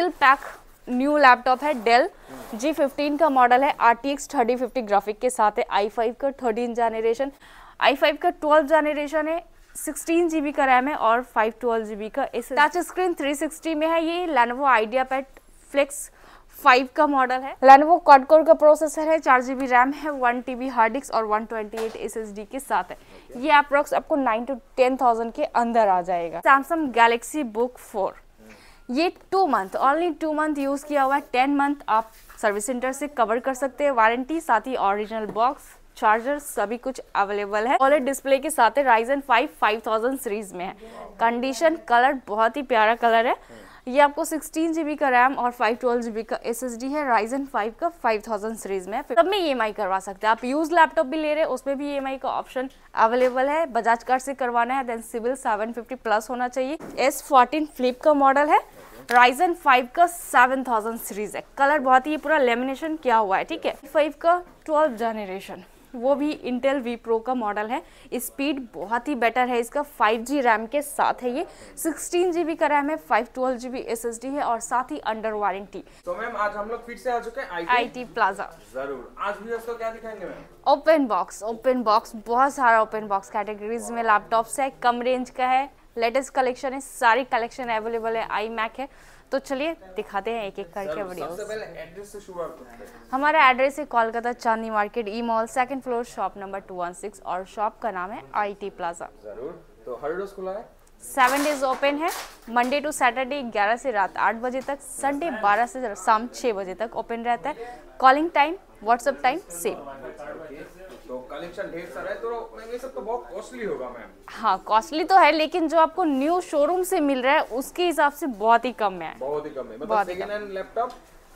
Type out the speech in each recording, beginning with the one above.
Still pack new laptop है Dell G fifteen का model है R T X thirty fifty graphic के साथ है आई फाइव का थर्टीन जनरेशन आई फाइव का ट्वेल्व जनरेशन है सिक्सटीन जी बी का रैम है और फाइव ट्वेल्व जी बी का इस टच स्क्रीन थ्री सिक्सटी में है ये Lenovo IdeaPad Flex five का मॉडल है लेनोवो क्वाडकोर का प्रोसेसर है चार जी बी रैम है one T B hard disk और one twenty eight S S D के साथ है ये अप्रोक्स आपको नाइन टू टेन थाउजेंड के अंदर आ जाएगा सैमसंग गैलेक्सी बुक फोर ये two month only two month use किया हुआ है टेन मंथ आप सर्विस सेंटर से कवर कर सकते हैं वारंटी साथ ही ओरिजिनल बॉक्स चार्जर सभी कुछ अवेलेबल है ऑलेट डिस्प्ले के साथ है Ryzen five five thousand series में है कंडीशन कलर बहुत ही प्यारा कलर है ये आपको सिक्सटीन जीबी का रैम और फाइव ट्वेल्व जीबी का डी है राइजन फाइव का थाउजेंड सीरीज में तब में ई e करवा सकते हैं आप यूज लैपटॉप भी ले रहे हैं उसमें भी ई e का ऑप्शन अवेलेबल है बजाज कार्ड से करवाना है देन सिविल फिफ्टी प्लस होना चाहिए एस फोर्टीन फ्लिप का मॉडल है राइजन फाइव का सेवन थाउजेंड सीरीज है कलर बहुत ही पूरा लेमिनेशन किया हुआ है ठीक है फाइव का ट्वेल्व जनरेशन वो भी इंटेल वी प्रो का मॉडल है स्पीड बहुत ही बेटर है इसका 5G रैम के साथ है ये 16GB जीबी का रैम है 512 जीबी है और साथ ही अंडर वारंटी तो मैम आज हम लोग फिर से आ चुके हैं आईटी प्लाजा जरूर आज भी क्या दिखाएंगे ma'am open box open box बहुत सारा ओपन बॉक्स कैटेगरीज में लैपटॉप्स है कम रेंज का है लेटेस्ट कलेक्शन है सारी कलेक्शन अवेलेबल है आई मैक है तो चलिए दिखाते हैं एक एक करके वीडियो हमारा एड्रेस है Kolkata Chandni market E mall second floor shop number two one six और शॉप का नाम है आई टी प्लाजा तो हर रोज खुला है सेवन डेज ओपन है मंडे टू सैटरडे ग्यारह से रात आठ बजे तक संडे बारह से शाम छह बजे तक ओपन रहता है calling time WhatsApp time same तो तो तो हाँ कॉस्टली तो है लेकिन जो आपको न्यू शोरूम से मिल रहा है उसके हिसाब से बहुत ही कम है बहुत ही कम है मतलब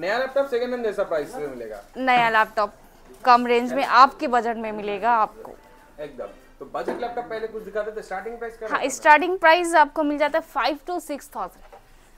नया लैपटॉप सेकंड हैंड जैसा प्राइस में मिलेगा नया लैपटॉप कम रेंज में आपके बजट में मिलेगा आपको एकदम तो बजट लैपटॉप पहले कुछ दिखाते थे स्टार्टिंग प्राइस हाँ स्टार्टिंग प्राइस आपको मिल जाता है फाइव टू सिक्स थाउजेंड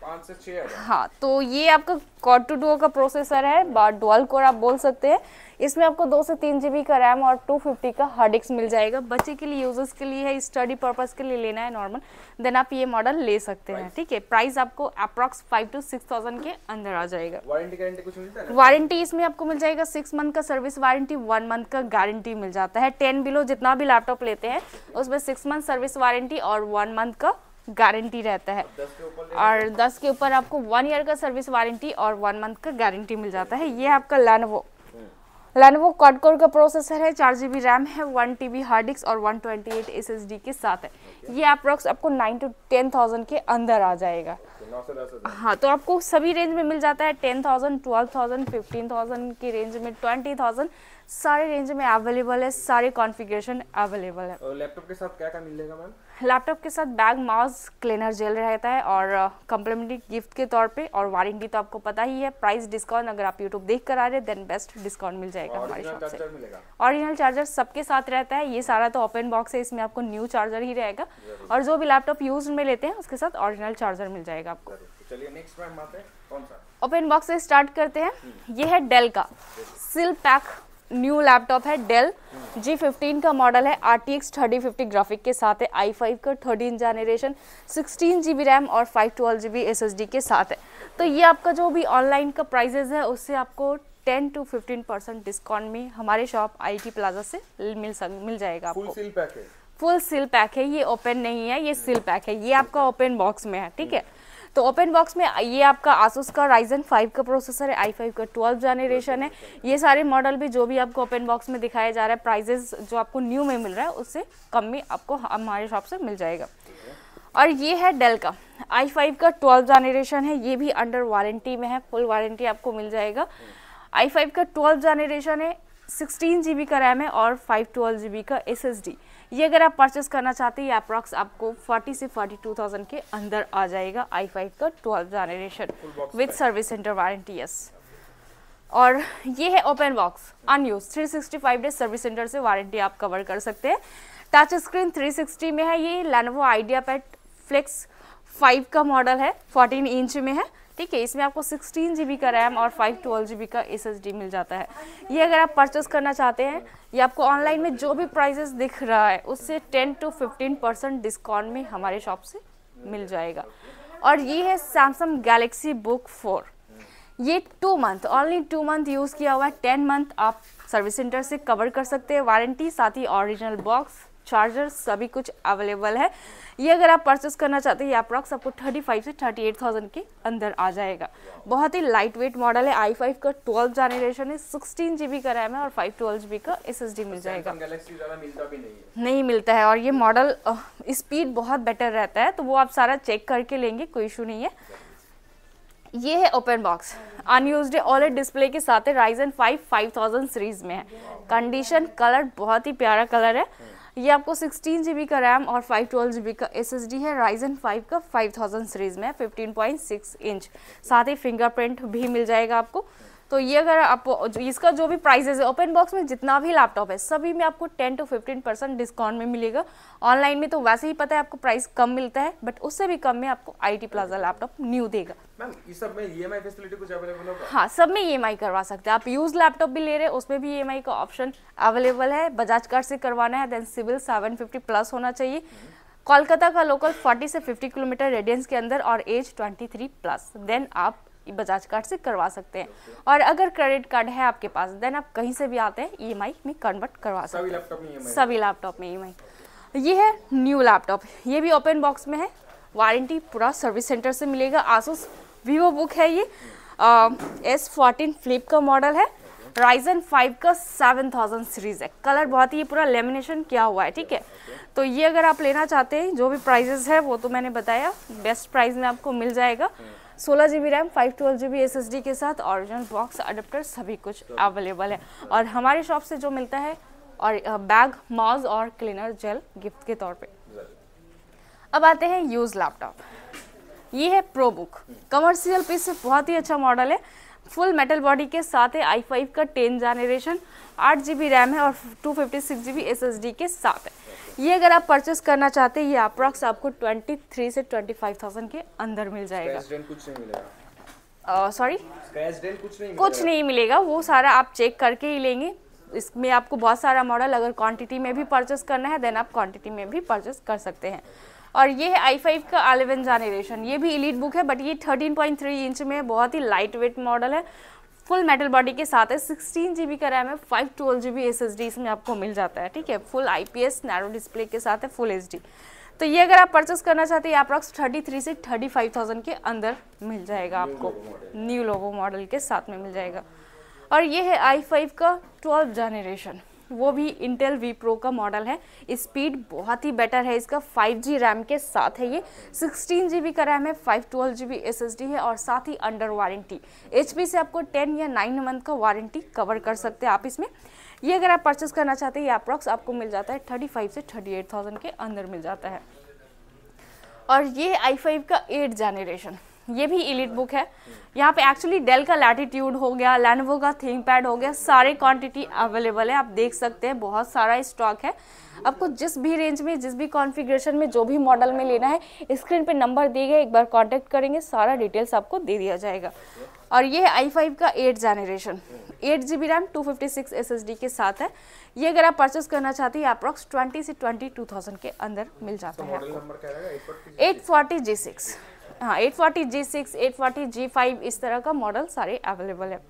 हाँ तो ये आपका कॉड टू का प्रोसेसर है डुअल कोर आप बोल सकते हैं इसमें आपको दो से तीन जी का रैम और 250 का हार्ड डिस्क मिल जाएगा बच्चे के लिए यूजर्स के लिए है स्टडी पर्पज़ के लिए लेना है नॉर्मल देन आप ये मॉडल ले सकते हैं ठीक है प्राइस आपको approx five to six thousand के अंदर आ जाएगा वारंटी गारंटी कुछ मिलता है वारंटी इसमें आपको मिल जाएगा सिक्स मंथ का सर्विस वारंटी वन मंथ का गारंटी मिल जाता है टेन बिलो जितना भी लैपटॉप लेते हैं उसमें सिक्स मंथ सर्विस वारंटी और वन मंथ का गारंटी रहता है और 10 के ऊपर आपको वन ईयर का सर्विस वारंटी और वन मंथ का गारंटी मिल जाता है ये आपका लेनवो लेनवो कॉडकोर का प्रोसेसर है चार जी बी रैम है one T B hard disk और one twenty eight S S D के साथ है ये अप्रॉक्स आपको नाइन टू टेन थाउजेंड के अंदर आ जाएगा हाँ तो आपको सभी रेंज में मिल जाता है ten thousand twelve thousand fifteen thousand के रेंज में ट्वेंटी थाउजेंड सारे रेंज में अवेलेबल है सारे कॉन्फ़िगरेशन अवेलेबल है लैपटॉप के साथ क्या क्या मिलेगा मैम लैपटॉप के साथ बैग माउस क्लीनर जेल रहता है और कम्प्लीमेंट्री uh, गिफ्ट के तौर पे और वारंटी तो आपको पता ही है प्राइस डिस्काउंट अगर आप यूट्यूब देख कर आ रहे हैं देन बेस्ट डिस्काउंट मिल जाएगा हमारी शॉप से ओरिजिनल चार्जर सबके साथ रहता है ये सारा तो ओपन बॉक्स है इसमें आपको न्यू चार्जर ही रहेगा और जो भी लैपटॉप यूज में लेते हैं उसके साथ ओरिजिनल चार्जर मिल जाएगा आपको ओपन तो बॉक्स से स्टार्ट करते हैं हम्म। ये है डेल का सिल पैक न्यू लैपटॉप है डेल जी फिफ्टीन का मॉडल है R T X thirty fifty graphic के साथ है आई फाइव का thirteen generation sixteen G B RAM और five twelve G B S S D के साथ है तो ये आपका जो भी ऑनलाइन का प्राइजेज है उससे आपको ten to fifteen percent discount में हमारे शॉप आई टी प्लाजा से मिल सक मिल जाएगा आपको फुल सील पैक है ये ओपन नहीं है ये सील पैक है ये आपका ओपन बॉक्स में है ठीक है तो ओपन बॉक्स में ये आपका आसूस का राइजन फाइव का प्रोसेसर है आई फाइव का ट्वेल्थ जनरेशन है ये सारे मॉडल भी जो भी आपको ओपन बॉक्स में दिखाया जा रहा है प्राइजेस जो आपको न्यू में मिल रहा है उससे कम में आपको हमारे शॉप से मिल जाएगा और ये है डेल का आई फाइव का ट्वेल्थ जनरेशन है ये भी अंडर वारंटी में है फुल वारंटी आपको मिल जाएगा आई फाइव का ट्वेल्व जनरेशन है सिक्सटीन जी का रैम है और फाइव ट्वेल्व जी का एस ये अगर आप परचेस करना चाहते हैं ये अप्रॉक्स आपको 40 से 42,000 के अंदर आ जाएगा आई फाइव का twelve generation with service centre warranty yes और ये है open box unused 365 days service centre से वारंटी आप कवर कर सकते हैं टच स्क्रीन 360 में है ये लेनोवो आइडिया पैट फ्लिक्स 5 का मॉडल है 14 इंच में है ठीक है इसमें आपको सिक्सटीन जी का रैम और फाइव ट्वेल्व जी का एस मिल जाता है ये अगर आप परचेस करना चाहते हैं या आपको ऑनलाइन में जो भी प्राइजेस दिख रहा है उससे ten to fifteen percent discount में हमारे शॉप से मिल जाएगा और ये है सैमसंग गैलेक्सी बुक फोर ये two month only two month use किया हुआ है टेन मंथ आप सर्विस सेंटर से कवर कर सकते हैं वारंटी साथ ही ऑरिजिनल बॉक्स चार्जर सभी कुछ अवेलेबल है ये अगर आप परचेस करना चाहते हैं ये अप्रॉक्स आपको 35 से 38,000 के अंदर आ जाएगा बहुत ही लाइट वेट मॉडल है आई फाइव का ट्वेल्थ जनरेशन है 16 जीबी का रैम है और फाइव ट्वेल्व जी का एस मिल जाएगा मिलता भी नहीं, है। नहीं मिलता है और ये मॉडल स्पीड बहुत बेटर रहता है तो वो आप सारा चेक करके लेंगे कोई इशू नहीं है ये है open box unused OLED display के साथ है Ryzen five five thousand series में है कंडीशन कलर बहुत ही प्यारा कलर है ये आपको सिक्सटीन जीबी का रैम और ट्वेल्व जीबी का एस है राइजन 5 का 5000 सीरीज़ में 15.6 इंच साथ ही फिंगरप्रिंट भी मिल जाएगा आपको तो ये अगर आप इसका जो भी प्राइजेस है ओपन बॉक्स में जितना भी लैपटॉप है सभी में आपको 10 टू 15 परसेंट डिस्काउंट में मिलेगा ऑनलाइन में तो वैसे ही पता है आपको प्राइस कम मिलता है बट उससे भी कम में आपको I T plaza laptop new देगा मैम सब में ई e फैसिलिटी कुछ अवेलेबल होगा हाँ सब में ईएमआई e करवा सकते हैं आप यूज लैपटॉप भी ले रहे हैं उसमें भी ईएमआई e का ऑप्शन अवेलेबल है बजाज कार्ड से करवाना है देन सिविल सेवन प्लस होना चाहिए कोलकाता का लोकल 40 से 50 किलोमीटर रेडियंस के अंदर और एज 23 प्लस देन आप बजाज कार्ड से करवा सकते हैं और अगर क्रेडिट कार्ड है आपके पास देन आप कहीं से भी आते हैं ई e में कन्वर्ट करवा सकते हैं e सभी लैपटॉप में ई e ये है न्यू लैपटॉप ये भी ओपन बॉक्स में है वारंटी पूरा सर्विस सेंटर से मिलेगा आसूस वीवो बुक है ये एस फोर्टीन फ्लिप का मॉडल है राइजन फाइव का सेवन थाउजेंड सीरीज़ है कलर बहुत ही पूरा लेमिनेशन किया हुआ है ठीक है तो ये अगर आप लेना चाहते हैं जो भी प्राइजेस है वो तो मैंने बताया बेस्ट प्राइस में आपको मिल जाएगा सोलह G B RAM five twelve G B S S D के साथ ओरिजिनल बॉक्स अडेप्टर सभी कुछ अवेलेबल है और हमारे शॉप से जो मिलता है और बैग मॉज और क्लीनर जेल गिफ्ट के तौर पे अब आते हैं यूज़ लैपटॉप ये है प्रो बुक कमर्शियल पीस से बहुत ही अच्छा मॉडल है फुल मेटल बॉडी के साथ है आई फाइव का टेन जनरेशन आठ जी बी रैम है और two fifty six G B S S D के साथ है ये अगर आप परचेस करना चाहते हैं ये अप्रॉक्स आपको 23 से 25,000 के अंदर मिल जाएगा कुछ नहीं मिलेगा सॉरी uh, कुछ नहीं कुछ नहीं मिलेगा वो सारा आप चेक करके ही लेंगे इसमें आपको बहुत सारा मॉडल अगर क्वांटिटी में भी परचेस करना है देन आप क्वांटिटी में भी परचेस कर सकते हैं और ये है आई फाइव का अलेवन जनरेशन ये भी इलीट बुक है बट ये थर्टीन पॉइंट थ्री इंच में बहुत ही लाइट वेट मॉडल है फुल मेटल बॉडी के साथ है सिक्सटीन जी का रैम है five twelve G B S S D इसमें आपको मिल जाता है ठीक है full I P S narrow display के साथ है फुल एच डी तो ये अगर आप परचेस करना चाहते हैं अप्रॉक्स थर्टी थ्री से थर्टी फाइव थाउजेंड के अंदर मिल जाएगा आपको न्यू लोगो मॉडल के साथ में मिल जाएगा और ये है आई फाइव का ट्वेल्व जनरेशन वो भी इंटेल वी प्रो का मॉडल है स्पीड बहुत ही बेटर है इसका 5G रैम के साथ है ये बी का रैम है फाइव ट्वेल्व जी है और साथ ही अंडर वारंटी एच से आपको 10 या 9 मंथ का वारंटी कवर कर सकते हैं आप इसमें ये अगर आप परचेस करना चाहते हैं ये अप्रॉक्स आपको मिल जाता है 35 से 38,000 के अंदर मिल जाता है और ये i5 का एट जनरेशन ये भी इलिट बुक है यहाँ पे एक्चुअली डेल का लैटिट्यूड हो गया लेनवो का थिंक पैड हो गया सारे क्वांटिटी अवेलेबल है आप देख सकते हैं बहुत सारा स्टॉक है आपको जिस भी रेंज में जिस भी कॉन्फ़िगरेशन में जो भी मॉडल में लेना है स्क्रीन पे नंबर दिए गए एक बार कांटेक्ट करेंगे सारा डिटेल्स आपको दे दिया जाएगा और ये आई फाइव का eight generation eight G B RAM two fifty six S S D के साथ है ये अगर आप परचेस करना चाहते हैं अप्रॉक्स ट्वेंटी से ट्वेंटी टू थाउजेंड के अंदर मिल जाता है एट फोर्टी जी सिक्स हाँ eight forty G six eight forty G five इस तरह का मॉडल सारे अवेलेबल है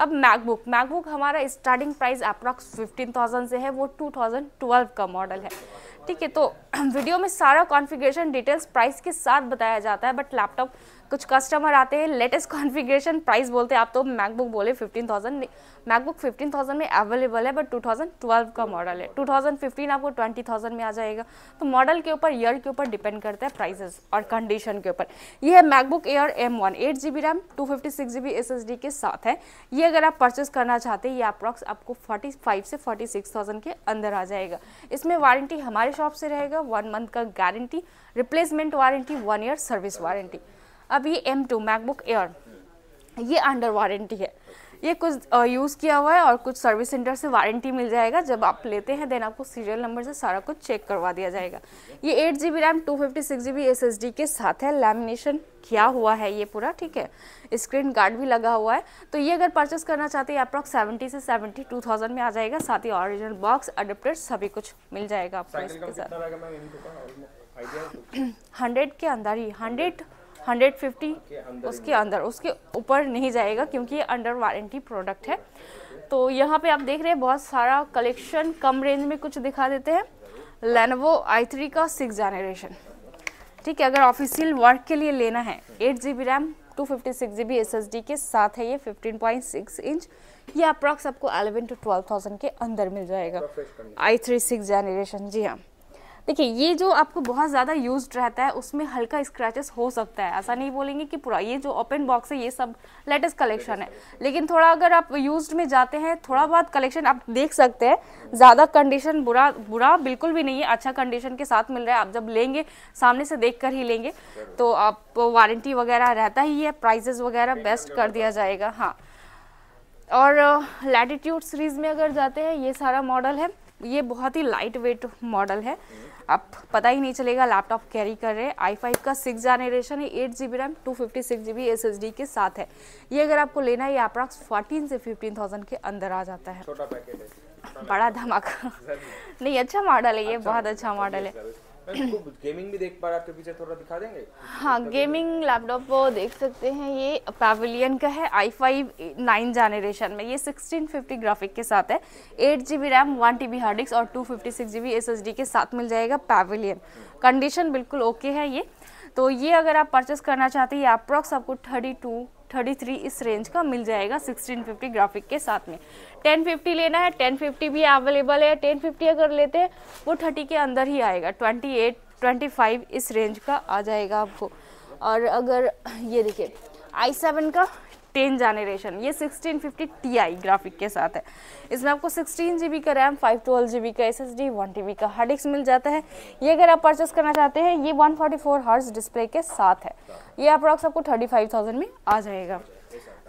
अब मैकबुक मैकबुक हमारा starting price approx fifteen thousand से है वो टू थाउजेंड ट्वेल्व का मॉडल है ठीक है तो वीडियो में सारा कॉन्फ़िगरेशन डिटेल्स प्राइस के साथ बताया जाता है बट लैपटॉप कुछ कस्टमर आते हैं लेटेस्ट कॉन्फ़िगरेशन प्राइस बोलते हैं आप तो मैकबुक बोले 15,000 मैकबुक 15,000 में अवेलेबल है बट 2012 का मॉडल है 2015 आपको 20,000 में आ जाएगा तो मॉडल के ऊपर ईयर के ऊपर डिपेंड करता है प्राइसेस और कंडीशन के ऊपर ये है MacBook Air M one eight G B RAM two fifty six G के साथ है ये अगर आप परचेस करना चाहते हैं ये अप्रॉक्स आपको फोर्टी से फोर्टी के अंदर आ जाएगा इसमें वारंटी हमारे कैश से रहेगा वन मंथ का guarantee replacement warranty one year service warranty अब ये एम टू मैकबुक एयर ये अंडर वारंटी है ये कुछ यूज़ किया हुआ है और कुछ सर्विस सेंटर से वारंटी मिल जाएगा जब आप लेते हैं देन आपको सीरियल नंबर से सारा कुछ चेक करवा दिया जाएगा ये eight G B RAM two fifty six G B S S D के साथ है लैमिनेशन किया हुआ है ये पूरा ठीक है स्क्रीन गार्ड भी लगा हुआ है तो ये अगर परचेस करना चाहते हैं अप्रॉक्स सेवेंटी से सेवेंटी टू थाउजेंड में आ जाएगा साथ ही ऑरिजिनल बॉक्स अडेप्टर सभी कुछ मिल जाएगा आपको इसके साथ हंड्रेड के अंदर ही हंड्रेड हंड्रेड फिफ्टी उसके अंदर उसके ऊपर नहीं जाएगा क्योंकि ये अंडर वारंटी प्रोडक्ट है तो यहाँ पे आप देख रहे हैं बहुत सारा कलेक्शन कम रेंज में कुछ दिखा देते हैं लेनवो आई थ्री का सिक्स जनरेशन ठीक है अगर ऑफिशियल वर्क के लिए लेना है eight G B RAM two fifty six G B S S D के साथ है ये फिफ्टीन पॉइंट सिक्स इंच ये अप्रॉक्स आपको एलेवन टू ट्वेल्व थाउजेंड के अंदर मिल जाएगा आई थ्री सिक्स जनरेशन जी हाँ देखिए ये जो आपको बहुत ज़्यादा यूज रहता है उसमें हल्का स्क्रैचेस हो सकता है ऐसा नहीं बोलेंगे कि पूरा ये जो ओपन बॉक्स है ये सब लेटेस्ट कलेक्शन है लेकिन थोड़ा अगर आप यूज में जाते हैं थोड़ा बहुत कलेक्शन आप देख सकते हैं ज़्यादा कंडीशन बुरा बुरा बिल्कुल भी नहीं है अच्छा कंडीशन के साथ मिल रहा है आप जब लेंगे सामने से देख कर ही लेंगे तो आप वारंटी वगैरह रहता ही है प्राइजेस वगैरह बेस्ट कर दिया जाएगा हाँ और लैटिट्यूड uh, सीरीज़ में अगर जाते हैं ये सारा मॉडल है ये बहुत ही लाइट वेट मॉडल है आप पता ही नहीं चलेगा लैपटॉप कैरी कर रहे हैं आई फाइव का सिक्स जनरेशन है eight G B RAM two fifty six G B S S D के साथ है ये अगर आपको लेना है ये अप्रॉक्स फोर्टीन से फिफ्टीन थाउजेंड के अंदर आ जाता है बड़ा धमाका नहीं अच्छा मॉडल है ये अच्छा बहुत अच्छा मॉडल है गेमिंग भी देख पा रहे आपके पीछे थोड़ा दिखा देंगे हाँ गेमिंग लैपटॉप वो देख सकते हैं ये पेविलियन का है आई फाइव नाइन जनरेशन में ये 1650 ग्राफिक के साथ है eight G B RAM one T B hard disk और two fifty six G B S S D के साथ मिल जाएगा पेविलियन कंडीशन बिल्कुल ओके है ये तो ये अगर आप परचेस करना चाहते हैं अप्रॉक्स आपको थर्टी टू 33 इस रेंज का मिल जाएगा 1650 ग्राफिक के साथ में 1050 लेना है 1050 भी अवेलेबल है 1050 अगर लेते हैं वो 30 के अंदर ही आएगा 28 25 इस रेंज का आ जाएगा आपको और अगर ये देखिए आई सेवन का टेन जनरेशन ये 1650 आई ग्राफिक के साथ है इसमें आपको 16 जी का रैम फाइव ट्वेल्व जी का S S D one T का हार्ड डिस्क मिल जाता है ये अगर आप परचेस करना चाहते हैं ये 144 फोर्टी डिस्प्ले के साथ है ये अप्रॉक्स आपको 35,000 में आ जाएगा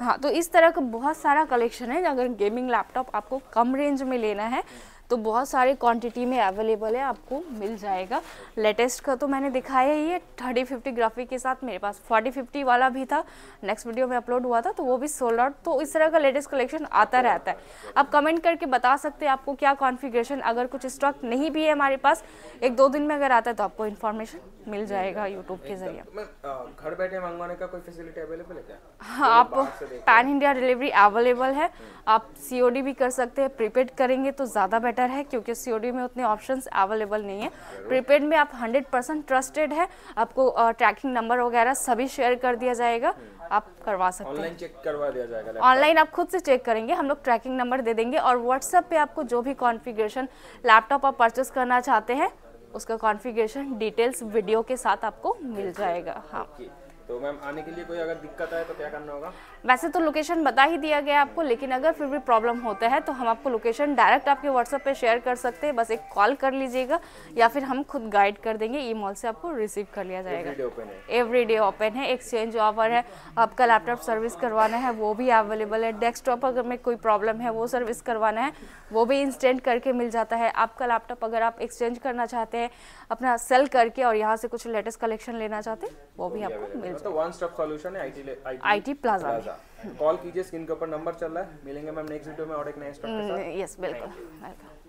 हाँ तो इस तरह का बहुत सारा कलेक्शन है अगर गेमिंग लैपटॉप आपको कम रेंज में लेना है तो बहुत सारे क्वांटिटी में अवेलेबल है आपको मिल जाएगा लेटेस्ट का तो मैंने दिखाया ही है थर्टी फिफ्टी ग्राफिक के साथ मेरे पास फोर्टी फिफ्टी वाला भी था नेक्स्ट वीडियो में अपलोड हुआ था तो वो भी सोल्ड आउट तो इस तरह का लेटेस्ट कलेक्शन आता रहता है आप कमेंट करके बता सकते हैं आपको क्या कॉन्फिग्रेशन अगर कुछ स्टॉक नहीं भी है हमारे पास एक दो दिन में अगर आता है तो आपको इन्फॉर्मेशन मिल जाएगा यूट्यूब के जरिए घर बैठे मंगवाने का कोई फैसिलिटी अवेलेबल है क्या हाँ आप पैन इंडिया डिलीवरी अवेलेबल है आप सी भी कर सकते हैं प्रीपेड करेंगे तो ज़्यादा बेटर बेटर है क्योंकि सी में उतने ऑप्शन अवेलेबल नहीं है प्रीपेड में आप हंड्रेड परसेंट ट्रस्टेड है आपको ट्रैकिंग नंबर वगैरह सभी शेयर कर दिया जाएगा आप करवा सकते हैं ऑनलाइन चेक करवा दिया जाएगा ऑनलाइन आप खुद से चेक करेंगे हम लोग ट्रैकिंग नंबर दे देंगे और व्हाट्सएप पे आपको जो भी कॉन्फिग्रेशन लैपटॉप आप परचेस करना चाहते हैं उसका कॉन्फ़िगरेशन डिटेल्स वीडियो के साथ आपको मिल जाएगा हाँ तो मैम आने के लिए कोई अगर दिक्कत आए तो क्या करना होगा वैसे तो लोकेशन बता ही दिया गया आपको लेकिन अगर फिर भी प्रॉब्लम होता है तो हम आपको लोकेशन डायरेक्ट आपके व्हाट्सएप पे शेयर कर सकते हैं बस एक कॉल कर लीजिएगा या फिर हम खुद गाइड कर देंगे ई मॉल से आपको रिसीव कर लिया जाएगा एवरी डे ओपन है एक्सचेंज ऑफर है आपका लैपटॉप सर्विस करवाना है वो भी अवेलेबल है डेस्कटॉप अगर में कोई प्रॉब्लम है वो सर्विस करवाना है वो भी इंस्टेंट करके मिल जाता है आपका लैपटॉप अगर आप एक्सचेंज करना चाहते हैं अपना सेल करके और यहाँ से कुछ लेटेस्ट कलेक्शन लेना चाहते हैं वो भी आपको मिल दोस्तों वन स्टॉप सॉल्यूशन है आईटी आईटी प्लाजा कॉल कीजिए स्क्रीन के ऊपर नंबर चल रहा है मिलेंगे मैम नेक्स्ट वीडियो में और एक नए स्टॉक यस बिल्कुल